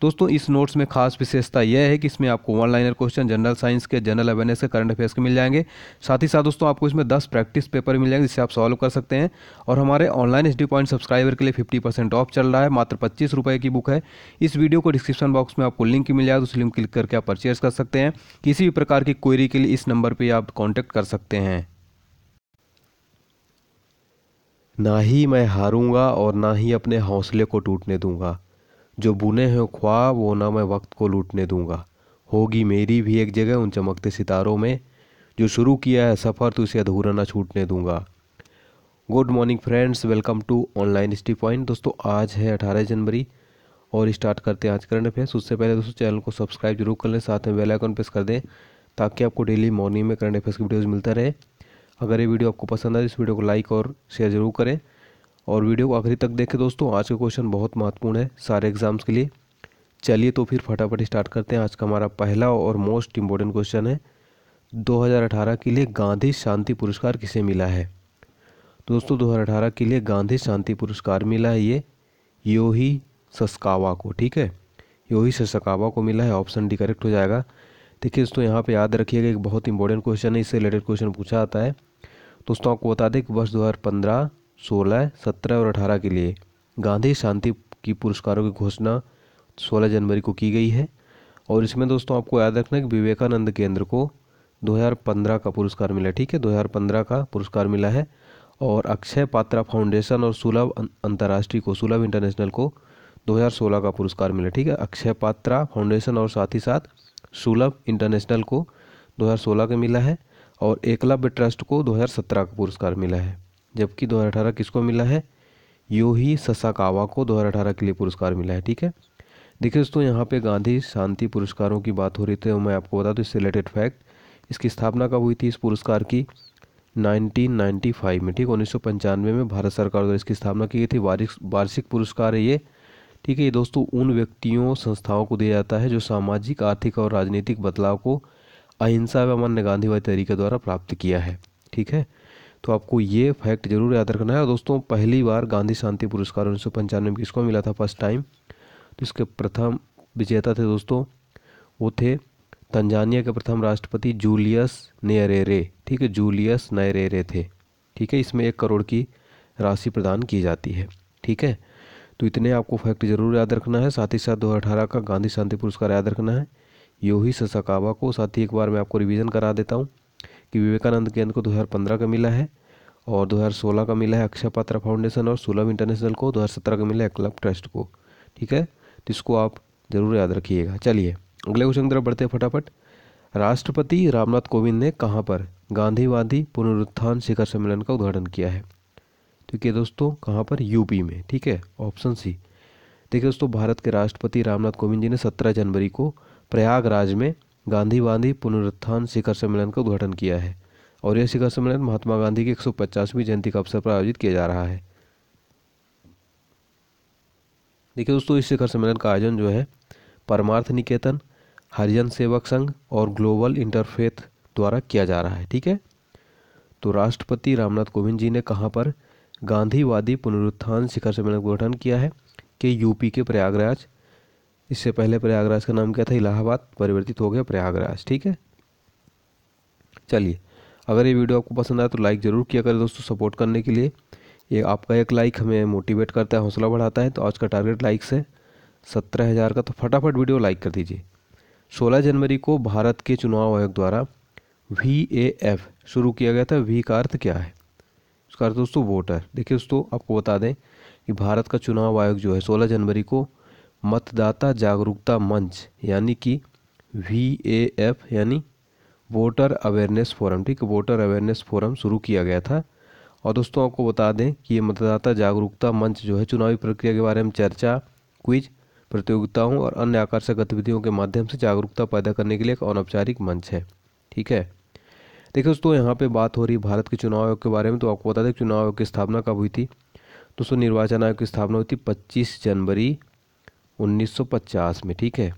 दोस्तों इस नोट्स में खास विशेषता यह है कि इसमें आपको one liner question general science के जनरल अवेयरनेस के करंट अफेयर्स के मिल जाएंगे साथ ही साथ दोस्तों आपको इसमें दस प्रैक्टिस पेपर मिल जाएंगे जिससे आप सॉल्व कर सकते हैं और हमारे ऑनलाइन एच पॉइंट सब्सक्राइबर के लिए फिफ्टी परसेंट ऑफ चल रहा है मात्र पच्चीस रुपये की बुक है इस वीडियो को डिस्क्रिप्शन बॉक्स में आपको लिंक मिल जाएगा उस लिंक क्लिक करके आप परचेज कर सकते हैं किसी भी प्रकार की क्वेरी के लिए इस नंबर पर आप कॉन्टैक्ट कर सकते हैं ना ही मैं हारूंगा और ना ही अपने हौसले को टूटने दूंगा जो बुने हैं ख्वाब वो ना मैं वक्त को लूटने दूंगा होगी मेरी भी एक जगह उन चमकते सितारों में जो शुरू किया है सफ़र तो इसे अधूरा ना छूटने दूंगा good morning friends welcome to online study point दोस्तों आज है अठारह जनवरी और स्टार्ट करते हैं आज करंट अफेयर्स उससे पहले दोस्तों चैनल को सब्सक्राइब जरूर कर लें साथ में बेल आइकन प्रेस कर दें ताकि आपको डेली मॉर्निंग में करंट अफेयर्स की वीडियोज़ मिलता रहे अगर ये वीडियो आपको पसंद आए तो इस वीडियो को लाइक और शेयर ज़रूर करें और वीडियो को आखिरी तक देखें दोस्तों आज का क्वेश्चन बहुत महत्वपूर्ण है सारे एग्जाम्स के लिए चलिए तो फिर फटाफट स्टार्ट करते हैं आज का हमारा पहला और मोस्ट इम्पोर्टेंट क्वेश्चन है 2018 के लिए गांधी शांति पुरस्कार किसे मिला है दोस्तों 2018 के लिए गांधी शांति पुरस्कार मिला है ये योही सस्कावा को ठीक है योही सस्कावा को मिला है ऑप्शन डी करेक्ट हो जाएगा देखिए दोस्तों यहाँ पे याद रखिएगा एक बहुत इंपॉर्टेंट क्वेश्चन है इससे रिलेटेड क्वेश्चन पूछा आता है दोस्तों आपको बता दें कि वर्ष 2015 सोलह सत्रह और अठारह के लिए गांधी शांति की पुरस्कारों की घोषणा सोलह जनवरी को की गई है और इसमें दोस्तों आपको याद रखना है कि विवेकानंद केंद्र को 2015 का पुरस्कार मिला ठीक है 2015 का पुरस्कार मिला है और अक्षय पात्रा फाउंडेशन और सुलभ अं-, अंतर्राष्ट्रीय को सुलभ इंटरनेशनल को 2016 का पुरस्कार मिला ठीक है अक्षय पात्रा फाउंडेशन और साथ ही साथ सुलभ इंटरनेशनल को 2016 का मिला है और एकलव्य ट्रस्ट को 2017 का पुरस्कार मिला है जबकि 2018 किसको मिला है योही ससाकावा को 2018 के लिए पुरस्कार मिला है ठीक है देखिए दोस्तों यहाँ पे गांधी शांति पुरस्कारों की बात हो रही थी तो मैं आपको बता दूँ इससे रिलेटेड फैक्ट इसकी स्थापना कब हुई थी इस पुरस्कार की 1995 में ठीक उन्नीस में भारत सरकार द्वारा इसकी स्थापना की गई थी वार्षिक पुरस्कार है ये ठीक है ये दोस्तों उन व्यक्तियों संस्थाओं को दिया जाता है जो सामाजिक आर्थिक और राजनीतिक बदलाव को अहिंसा व मान्य गांधीवादी तरीके द्वारा प्राप्त किया है ठीक है तो आपको ये फैक्ट जरूर याद रखना है और दोस्तों पहली बार गांधी शांति पुरस्कार उन्नीस सौ पंचानवे में किसको मिला था फर्स्ट टाइम तो इसके प्रथम विजेता थे दोस्तों वो थे तंजानिया के प्रथम राष्ट्रपति जूलियस नेरेरे ठीक है जूलियस नेरेरे थे ठीक है इसमें एक करोड़ की राशि प्रदान की जाती है ठीक है तो इतने आपको फैक्ट जरूर याद रखना है साथ ही साथ दो का गांधी शांति पुरस्कार याद रखना है ही सकाबा को साथ ही एक बार मैं आपको रिवीजन करा देता हूँ कि विवेकानंद केंद्र को 2015 का मिला है और 2016 का मिला है अक्षय पात्रा फाउंडेशन और सुलभ इंटरनेशनल को 2017 का मिला है क्लब ट्रस्ट को ठीक है तो इसको आप ज़रूर याद रखिएगा चलिए अगले क्वेश्चन की तरफ बढ़ते हैं फटाफट राष्ट्रपति रामनाथ कोविंद ने कहाँ पर गांधीवादी पुनरुत्थान शिखर सम्मेलन का उद्घाटन किया है ठीक है दोस्तों कहाँ पर यूपी में ठीक है ऑप्शन सी देखिए दोस्तों भारत के राष्ट्रपति रामनाथ कोविंद जी ने सत्रह जनवरी को प्रयागराज में गांधीवादी पुनरुत्थान शिखर सम्मेलन का उद्घाटन किया है और यह शिखर सम्मेलन महात्मा गांधी की एक जयंती के अवसर पर आयोजित किया जा रहा है देखिए दोस्तों इस शिखर सम्मेलन का आयोजन जो है परमार्थ निकेतन हरिजन सेवक संघ और ग्लोबल इंटरफेथ द्वारा किया जा रहा है ठीक है तो राष्ट्रपति रामनाथ कोविंद जी ने कहाँ पर गांधीवादी पुनरुत्थान शिखर सम्मेलन का गठन किया है कि यूपी के प्रयागराज इससे पहले प्रयागराज का नाम क्या था इलाहाबाद परिवर्तित हो गया प्रयागराज ठीक है चलिए अगर ये वीडियो आपको पसंद आया तो लाइक ज़रूर किया करें दोस्तों सपोर्ट करने के लिए ये आपका एक लाइक हमें मोटिवेट करता है हौसला बढ़ाता है तो आज का टारगेट लाइक्स है सत्रह हज़ार का तो फटाफट वीडियो लाइक कर दीजिए सोलह जनवरी को भारत के चुनाव आयोग द्वारा वी ए एफ शुरू किया गया था वी का अर्थ क्या है उसका अर्थ दोस्तों वोटर देखिए दोस्तों आपको बता दें कि भारत का चुनाव आयोग जो है सोलह जनवरी को मतदाता जागरूकता मंच यानी कि वी ए एफ यानी वोटर अवेयरनेस फोरम ठीक है वोटर अवेयरनेस फोरम शुरू किया गया था और दोस्तों आपको बता दें कि ये मतदाता जागरूकता मंच जो है चुनावी प्रक्रिया के बारे में चर्चा क्विज प्रतियोगिताओं और अन्य आकर्षक गतिविधियों के माध्यम से जागरूकता पैदा करने के लिए एक अनौपचारिक मंच है ठीक है देखिए दोस्तों यहाँ पे बात हो रही है भारत के चुनाव आयोग के बारे में तो आपको बता दें चुनाव आयोग की स्थापना कब हुई थी दोस्तों निर्वाचन आयोग की स्थापना हुई थी पच्चीस जनवरी 1950 में ठीक है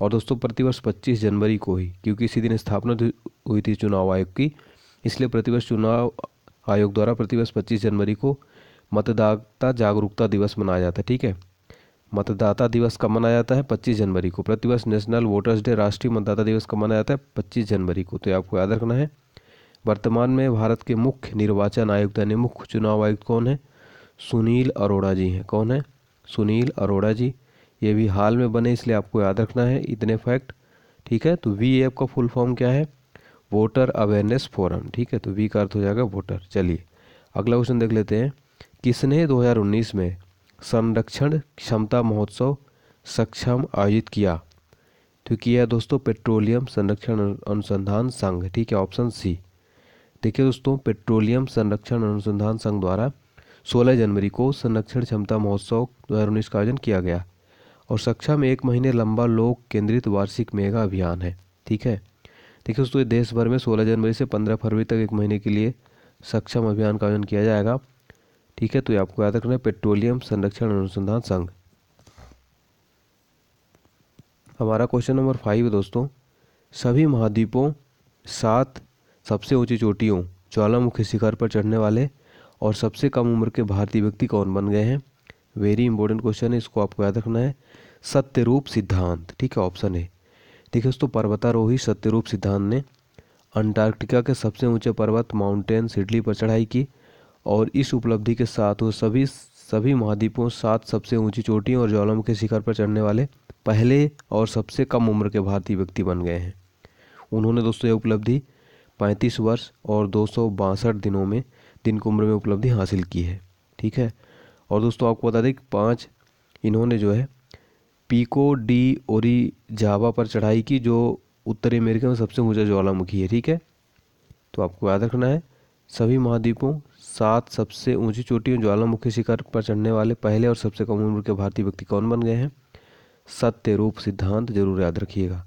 और दोस्तों प्रतिवर्ष 25 जनवरी को ही क्योंकि इसी दिन स्थापना हुई थी चुनाव आयोग की इसलिए प्रतिवर्ष चुनाव आयोग द्वारा प्रतिवर्ष 25 जनवरी को मतदाता जागरूकता दिवस मनाया जाता है ठीक है मतदाता दिवस कब मनाया जाता है 25 जनवरी को प्रतिवर्ष नेशनल वोटर्स डे राष्ट्रीय मतदाता दिवस कब मनाया जाता है 25 जनवरी को तो आपको याद रखना है वर्तमान में भारत के मुख्य निर्वाचन आयुक्त यानी मुख्य चुनाव आयुक्त कौन है सुनील अरोड़ा जी हैं कौन है सुनील अरोड़ा जी ये भी हाल में बने इसलिए आपको याद रखना है इतने फैक्ट ठीक है तो वी एप का फुल फॉर्म क्या है वोटर अवेयरनेस फोरम ठीक है तो वी का अर्थ हो जाएगा वोटर चलिए अगला क्वेश्चन देख लेते हैं किसने 2019 में संरक्षण क्षमता महोत्सव सक्षम आयोजित किया तो किया दोस्तों पेट्रोलियम संरक्षण अनुसंधान संघ ठीक है ऑप्शन सी देखिए दोस्तों पेट्रोलियम संरक्षण अनुसंधान संघ द्वारा 16 जनवरी को संरक्षण क्षमता महोत्सव 2019 का आयोजन किया गया और सक्षम एक महीने लंबा लोक केंद्रित वार्षिक मेगा अभियान है ठीक है देखिए दोस्तों देश भर में 16 जनवरी से 15 फरवरी तक एक महीने के लिए सक्षम अभियान का आयोजन किया जाएगा ठीक है तो ये आपको याद रखना है पेट्रोलियम संरक्षण अनुसंधान संघ हमारा क्वेश्चन नंबर फाइव है दोस्तों सभी महाद्वीपों सात सबसे ऊंची चोटियों ज्वालामुखी शिखर पर चढ़ने वाले और सबसे कम उम्र के भारतीय व्यक्ति कौन बन गए हैं वेरी इंपॉर्टेंट क्वेश्चन है इसको आपको याद रखना है सत्यरूप सिद्धांत ठीक है ऑप्शन है देखिए दोस्तों पर्वतारोही सत्यरूप सिद्धांत ने अंटार्कटिका के सबसे ऊंचे पर्वत माउंटेन सिडली पर चढ़ाई की और इस उपलब्धि के साथ वो सभी सभी महाद्वीपों सात सबसे ऊंची चोटियों और ज्वालाम के शिखर पर चढ़ने वाले पहले और सबसे कम उम्र के भारतीय व्यक्ति बन गए हैं उन्होंने दोस्तों यह उपलब्धि पैंतीस वर्ष और दो दिनों में दिन की उम्र में उपलब्धि हासिल की है ठीक है और दोस्तों आपको बता दें कि पाँच इन्होंने जो है पीको डी ओरी जावा पर चढ़ाई की जो उत्तरी अमेरिका में सबसे ऊंचा ज्वालामुखी है ठीक है तो आपको याद रखना है सभी महाद्वीपों सात सबसे ऊंची चोटियों ज्वालामुखी शिखर पर चढ़ने वाले पहले और सबसे कम उम्र के भारतीय व्यक्ति कौन बन गए हैं सत्य रूप सिद्धांत जरूर याद रखिएगा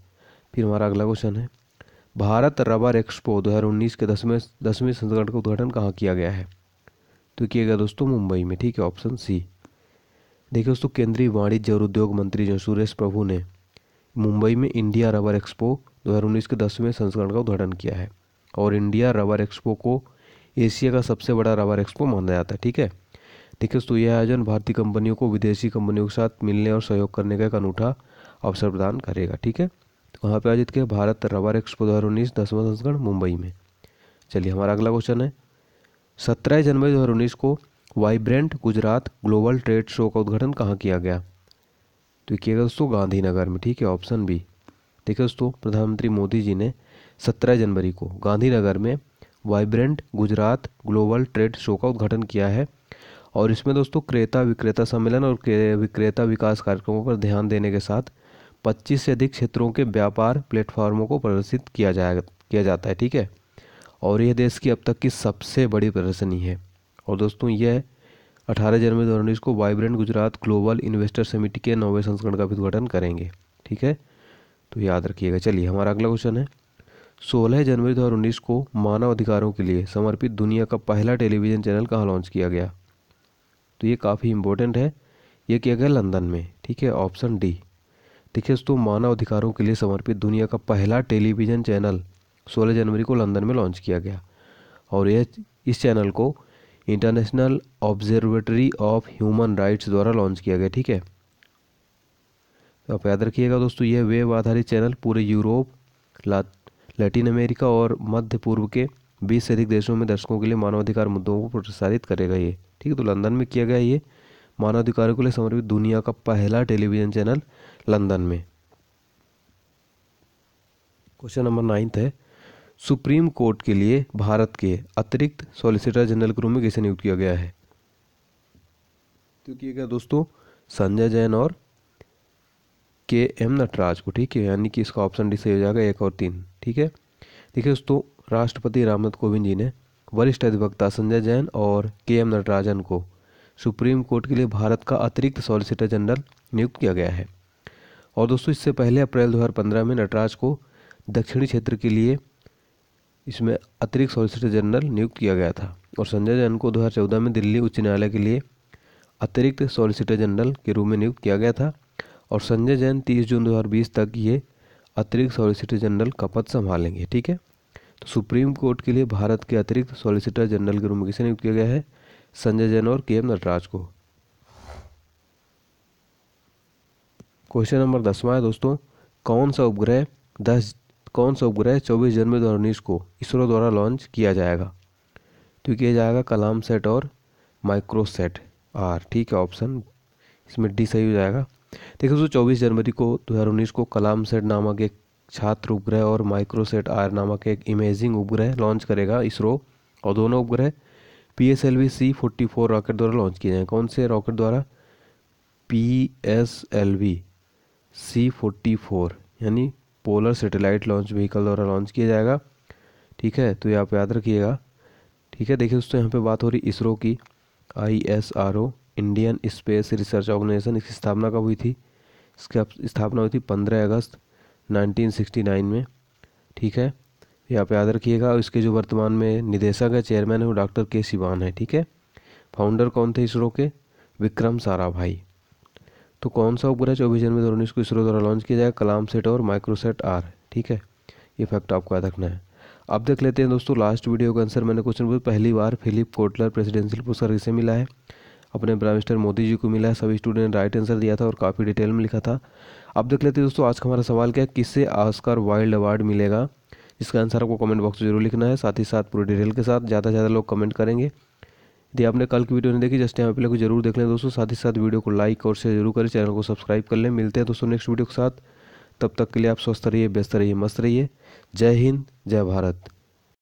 फिर हमारा अगला क्वेश्चन है भारत रबर एक्सपो 2019 के दसवें दसवें संस्करण का उद्घाटन कहाँ किया गया है तो किएगा दोस्तों मुंबई में ठीक है ऑप्शन सी देखिए दोस्तों केंद्रीय वाणिज्य और उद्योग मंत्री जो सुरेश प्रभु ने मुंबई में इंडिया रबर एक्सपो 2019 के दसवें संस्करण का उद्घाटन किया है और इंडिया रबर एक्सपो को एशिया का सबसे बड़ा रबर एक्सपो माना जाता है ठीक है देखिए दोस्तों यह आयोजन भारतीय कंपनियों को विदेशी कंपनियों के साथ मिलने और सहयोग करने का एक अनूठा अवसर प्रदान करेगा ठीक है तो वहाँ पर आयोजित किया भारत रबर एक्सपो दो हज़ार उन्नीस दसवां संस्करण मुंबई में चलिए हमारा अगला क्वेश्चन है सत्रह जनवरी दो को vibrant Gujarat global trade show का उद्घाटन कहाँ किया गया तो किया गया दोस्तों गांधीनगर में ठीक है ऑप्शन बी देखिए दोस्तों प्रधानमंत्री मोदी जी ने सत्रह जनवरी को गांधीनगर में vibrant Gujarat global trade show का उद्घाटन किया है और इसमें दोस्तों क्रेता विक्रेता सम्मेलन और विक्रेता विकास कार्यक्रमों पर ध्यान देने के साथ 25 से अधिक क्षेत्रों के व्यापार प्लेटफॉर्मों को प्रदर्शित किया जाएगा किया जाता है ठीक है और यह देश की अब तक की सबसे बड़ी प्रदर्शनी है और दोस्तों यह 18 जनवरी दो हज़ार को vibrant Gujarat global investor summit के नौवे संस्करण का भी उद्घाटन करेंगे ठीक है तो याद रखिएगा चलिए हमारा अगला क्वेश्चन है 16 जनवरी 2019 को मानव अधिकारों के लिए समर्पित दुनिया का पहला टेलीविज़न चैनल कहाँ लॉन्च किया गया तो ये काफ़ी इंपॉर्टेंट है ये किया गया लंदन में ठीक है ऑप्शन डी देखिए दोस्तों मानव अधिकारों के लिए समर्पित दुनिया का पहला टेलीविज़न चैनल सोलह जनवरी को लंदन में लॉन्च किया गया और यह इस चैनल को international observatory of human rights द्वारा लॉन्च किया गया ठीक है तो आप याद रखिएगा दोस्तों यह वेब आधारित चैनल पूरे यूरोप लैटिन अमेरिका और मध्य पूर्व के बीस से अधिक देशों में दर्शकों के लिए मानवाधिकार मुद्दों को प्रसारित करेगा ये ठीक है तो लंदन में किया गया ये मानवाधिकारों के लिए समर्पित दुनिया का पहला टेलीविजन चैनल लंदन में क्वेश्चन नंबर नाइन्थ है सुप्रीम कोर्ट के लिए भारत के अतिरिक्त सॉलिसिटर जनरल के रूप में किसे नियुक्त किया गया है तो किया दोस्तों संजय जैन और के एम नटराज को ठीक है यानी कि इसका ऑप्शन डी सही हो जाएगा एक और तीन ठीक है देखिए दोस्तों राष्ट्रपति रामनाथ कोविंद जी ने वरिष्ठ अधिवक्ता संजय जैन और के एम नटराजन को सुप्रीम कोर्ट के लिए भारत का अतिरिक्त सॉलिसिटर जनरल नियुक्त किया गया है और दोस्तों इससे पहले अप्रैल दो में नटराज को दक्षिणी क्षेत्र के लिए इसमें अतिरिक्त सॉलिसिटर जनरल नियुक्त किया गया था और संजय जैन को 2014 में दिल्ली उच्च न्यायालय के लिए अतिरिक्त सॉलिसिटर जनरल के रूप में नियुक्त किया गया था और संजय जैन 30 जून 2020 तक ये अतिरिक्त सॉलिसिटर जनरल का पद संभालेंगे ठीक है तो सुप्रीम कोर्ट के लिए भारत के अतिरिक्त सॉलिसिटर जनरल के रूप में किसे नियुक्त किया गया है संजय जैन और के एम नटराज को क्वेश्चन नंबर दसवा है दोस्तों कौन सा उपग्रह दस कौन सा उपग्रह 24 जनवरी दो हज़ार को इसरो द्वारा लॉन्च किया जाएगा तो किया जाएगा कलाम सेट और माइक्रोसेट आर ठीक है ऑप्शन इसमें डी सही हो जाएगा देखिए दोस्तों चौबीस जनवरी को उन्नीस को कलाम सेट नामक एक छात्र उपग्रह और माइक्रोसेट आर नामक एक इमेजिंग उपग्रह लॉन्च करेगा इसरो और दोनों उपग्रह P S L V C forty four rocket द्वारा लॉन्च किए जाएंगे कौन से रॉकेट द्वारा P S L V C forty four यानी पोलर सेटेलाइट लॉन्च व्हीकल द्वारा लॉन्च किया जाएगा ठीक है तो ये आप याद रखिएगा ठीक है देखिए दोस्तों यहाँ पे बात हो रही इसरो की I S R O Indian Space Research Organisation इसकी स्थापना कब हुई थी इसकी स्थापना हुई थी पंद्रह अगस्त नाइनटीन सिक्सटी नाइन में ठीक है ये आप याद रखिएगा और इसके जो वर्तमान में निदेशक है चेयरमैन है वो डॉक्टर के सिवान है ठीक है फाउंडर कौन थे इसरो के विक्रम सारा भाई तो कौन सा उपग्रह चौबीस जनवरी दो हज़ार उन्नीस को इसरो द्वारा लॉन्च किया जाएगा कलाम सेट और माइक्रोसेट आर ठीक है ये फैक्ट आपको याद रखना है अब देख लेते हैं दोस्तों लास्ट वीडियो का आंसर मैंने क्वेश्चन पूछा पहली बार फिलिप कोटलर प्रेसिडेंशियल पुरस्कार किसे मिला है अपने प्राइम मिनिस्टर मोदी जी को मिला है सभी स्टूडेंट ने राइट आंसर दिया था और काफ़ी डिटेल में लिखा था अब देख लेते हैं दोस्तों आज का हमारा सवाल क्या है किससे आस्कार वाइल्ड अवार्ड मिलेगा इसका आंसर आपको कमेंट बॉक्स में जरूर लिखना है साथ ही साथ पूरी डिटेल के साथ ज़्यादा से ज़्यादा लोग कमेंट करेंगे यदि आपने कल की वीडियो नहीं देखी जस्ट यहाँ पे को जरूर देख लें दोस्तों साथ ही साथ वीडियो को लाइक और शेयर जरूर करें चैनल को सब्सक्राइब कर लें मिलते हैं दोस्तों नेक्स्ट वीडियो के साथ तब तक के लिए आप स्वस्थ रहिए व्यस्त रहिए मस्त रहिए जय हिंद जय भारत